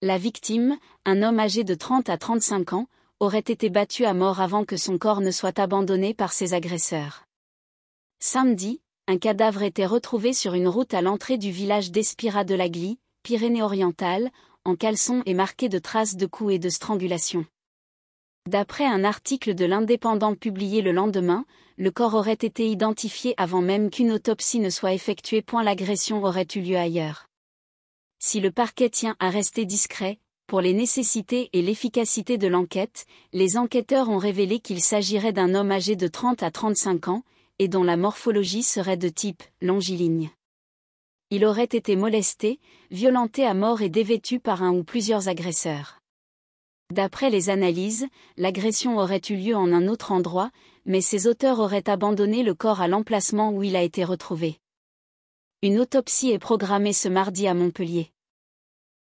La victime, un homme âgé de 30 à 35 ans, aurait été battu à mort avant que son corps ne soit abandonné par ses agresseurs. Samedi, un cadavre était retrouvé sur une route à l'entrée du village d'Espira de la Glie, Pyrénées-Orientales, en caleçon et marqué de traces de coups et de strangulation. D'après un article de l'Indépendant publié le lendemain, le corps aurait été identifié avant même qu'une autopsie ne soit effectuée. L'agression aurait eu lieu ailleurs. Si le parquet tient à rester discret, pour les nécessités et l'efficacité de l'enquête, les enquêteurs ont révélé qu'il s'agirait d'un homme âgé de 30 à 35 ans, et dont la morphologie serait de type longiligne. Il aurait été molesté, violenté à mort et dévêtu par un ou plusieurs agresseurs. D'après les analyses, l'agression aurait eu lieu en un autre endroit, mais ses auteurs auraient abandonné le corps à l'emplacement où il a été retrouvé. Une autopsie est programmée ce mardi à Montpellier.